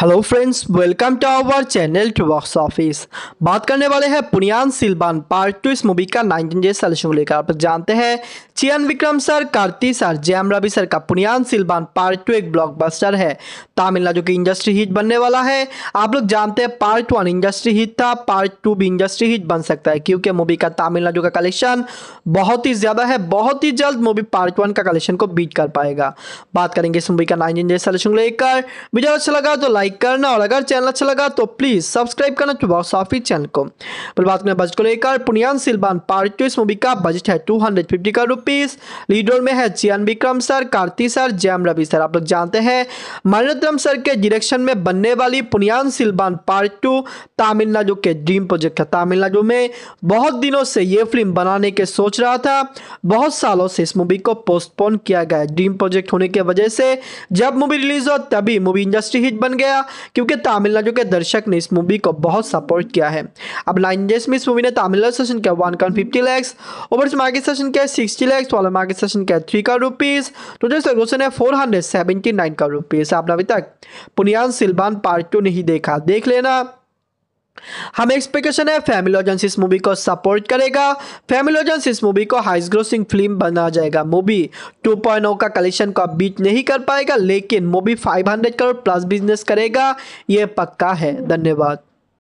hello friends welcome to our channel to box office बात करने वाले हैं पुनियान सिल्बान पार्ट टू इस मूवी का नाइनटीन डे सलेक्शन को लेकर आप जानते हैं Chiyaan Vikram sir Karthi sir Jayam Ravi sir का पुनियान सिल्बान पार्ट टू एक ब्लॉकबस्टर है तमिलनाडु की इंडस्ट्री हिट बनने वाला है आप लोग जानते हैं पार्ट वन इंडस्ट्री हिट था पार्ट टू भी इंडस्ट्री हिट बन सकता है क्योंकि मूवी का तमिलनाडु का कलेक्शन बहुत ही ज़्यादा है बहुत ही जल्द मूवी पार्ट वन का कलेक्शन को बीट कर पाएगा बात करेंगे इस मूवी का नाइनटीन डे सलेक्शन को लेकर वीडियो अच्छा लगा तो लाइक लाइक करना और अगर चैनल अच्छा लगा तो प्लीज़ सब्सक्राइब करना चुबाओ साफी चैनल को पर बात करें बजट को लेकर पुनियान सिलवान पार्ट टू इस मूवी का बजट है टू हंड्रेड फिफ्टी का रुपीज़ लीडर में है Chiyaan Vikram sir Karthi sir Jayam Ravi sir आप लोग जानते हैं मणिरत्नम सर के डिरेक्शन में बनने वाली पुनियान सिलवान पार्ट टू तमिलनाडु के ड्रीम प्रोजेक्ट है तमिलनाडु में बहुत दिनों से ये फिल्म बनाने के सोच रहा था बहुत सालों से इस मूवी को पोस्टपोन किया गया ड्रीम प्रोजेक्ट होने की वजह से जब मूवी रिलीज हो तभी मूवी इंडस्ट्री हिट बन गया गया क्योंकि तमिलनाडु के दर्शक ने इस मूवी को बहुत सपोर्ट किया है अब नाइन डेज में इस मूवी ने तमिलनाडु सेशन किया one crore fifty lakhs overseas market सेशन के सिक्सटी लैक्स वाला मार्केट सेशन के थ्री का रुपीज़ टोटल सेलोशन फोर हंड्रेड सेवेंटी नाइन का रुपीज़ आपने अभी तक पुनियान सिल्वान पार्ट टू नहीं देखा देख लेना हमें एक्सपेक्टेशन है फैमिलोजन इस मूवी को सपोर्ट करेगा फैमिलोजन इस मूवी को हाइस ग्रोसिंग फिल्म बना जाएगा मूवी 2.0 का कलेक्शन को बीट नहीं कर पाएगा लेकिन मूवी 500 करोड़ प्लस बिजनेस करेगा ये पक्का है धन्यवाद